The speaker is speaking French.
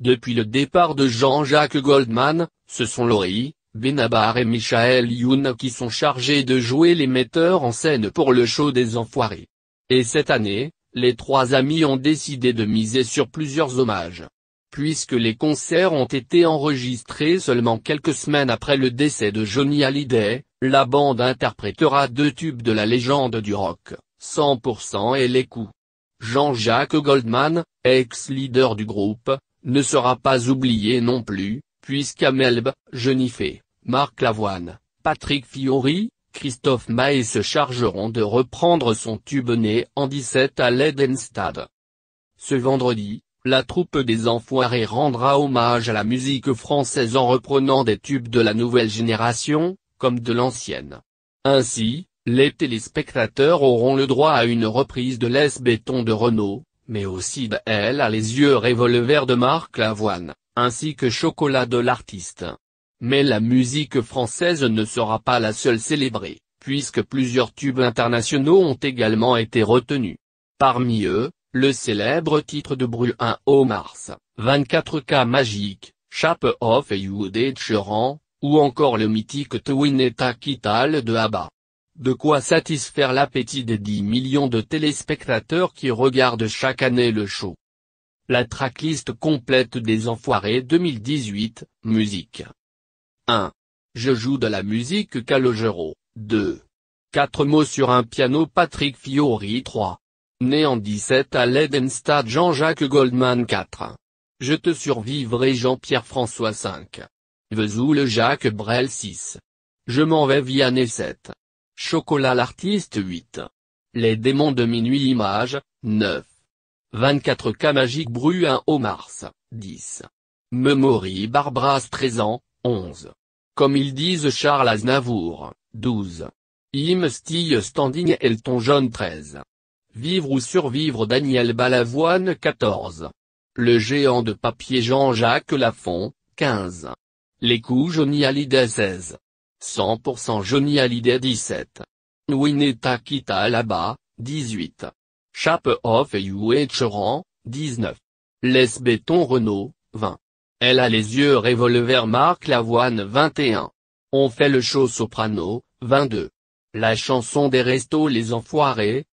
Depuis le départ de Jean-Jacques Goldman, ce sont Laurie, Benabar et Michael Youn qui sont chargés de jouer les metteurs en scène pour le show des Enfoirés. Et cette année, les trois amis ont décidé de miser sur plusieurs hommages. Puisque les concerts ont été enregistrés seulement quelques semaines après le décès de Johnny Hallyday, la bande interprétera deux tubes de la légende du rock, 100% et les coups. Jean-Jacques Goldman, ex-leader du groupe, ne sera pas oublié non plus, puisqu'Amelbe, Genifé, Marc Lavoine, Patrick Fiori, Christophe Maé se chargeront de reprendre son tube né en 17 à l'Edenstad. Ce vendredi, la troupe des Enfoirés rendra hommage à la musique française en reprenant des tubes de la nouvelle génération, comme de l'ancienne. Ainsi, les téléspectateurs auront le droit à une reprise de l'Es béton de Renault, mais aussi Elle a les yeux revolver de Marc Lavoine, ainsi que Chocolat de l'artiste. Mais la musique française ne sera pas la seule célébrée, puisque plusieurs tubes internationaux ont également été retenus. Parmi eux, le célèbre titre de Bruin au Mars, 24K Magique, Chapeau of You Cheran, ou encore le mythique Twin et de Abba. De quoi satisfaire l'appétit des 10 millions de téléspectateurs qui regardent chaque année le show. La tracklist complète des Enfoirés 2018, musique. 1. Je joue de la musique Calogero. 2. 4 mots sur un piano Patrick Fiori 3. Né en 17 à l'Edenstad Jean-Jacques Goldman 4. Je te survivrai Jean-Pierre François 5. Vesoul Jacques Brel 6. Je m'en vais Vianney 7. Chocolat l'artiste 8. Les démons de minuit image, 9. 24K magique Bruin un au mars, 10. Memory Barbras 13 ans, 11. Comme ils disent Charles Aznavour, 12. Im Stille Standing Elton John 13. Vivre ou survivre Daniel Balavoine 14. Le géant de papier Jean-Jacques Lafont, 15. Les coups Johnny Hallyday 16. 100% Johnny Hallyday 17. Wineta Kita Alaba, 18. Chape Off et Yue Choran, 19. Les Béton Renault, 20. Elle a les yeux revolver Marc Lavoine 21. On fait le show soprano, 22. La chanson des restos Les Enfoirés,